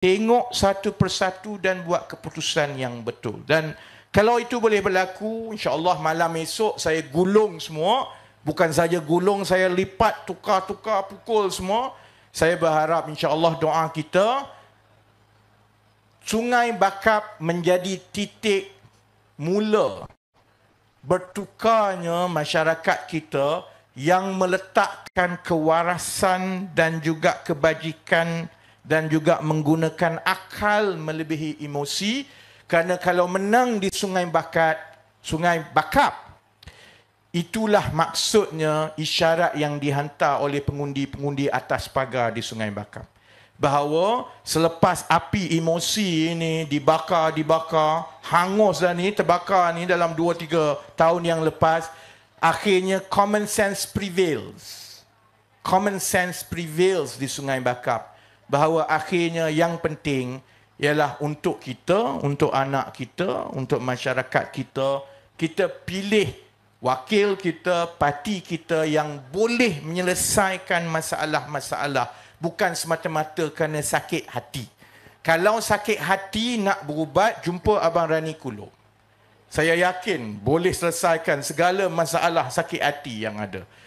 tengok satu persatu dan buat keputusan yang betul. Dan kalau itu boleh berlaku, insyaAllah malam esok saya gulung semua. Bukan saja gulung, saya lipat, tukar-tukar, pukul semua. Saya berharap insyaAllah doa kita, Sungai Bakap menjadi titik mula bertukarnya masyarakat kita yang meletakkan kewarasan dan juga kebajikan dan juga menggunakan akal melebihi emosi kerana kalau menang di Sungai Bakat, Sungai Bakap, itulah maksudnya isyarat yang dihantar oleh pengundi-pengundi atas pagar di Sungai Bakap. Bahawa selepas api emosi ini dibakar, dibakar, hangus dah ni, terbakar ni dalam 2-3 tahun yang lepas, akhirnya common sense prevails. Common sense prevails di Sungai Bakap bahawa akhirnya yang penting ialah untuk kita, untuk anak kita, untuk masyarakat kita, kita pilih wakil kita, parti kita yang boleh menyelesaikan masalah-masalah bukan semata-mata kerana sakit hati. Kalau sakit hati nak berubat, jumpa Abang Rani Kulo. Saya yakin boleh selesaikan segala masalah sakit hati yang ada.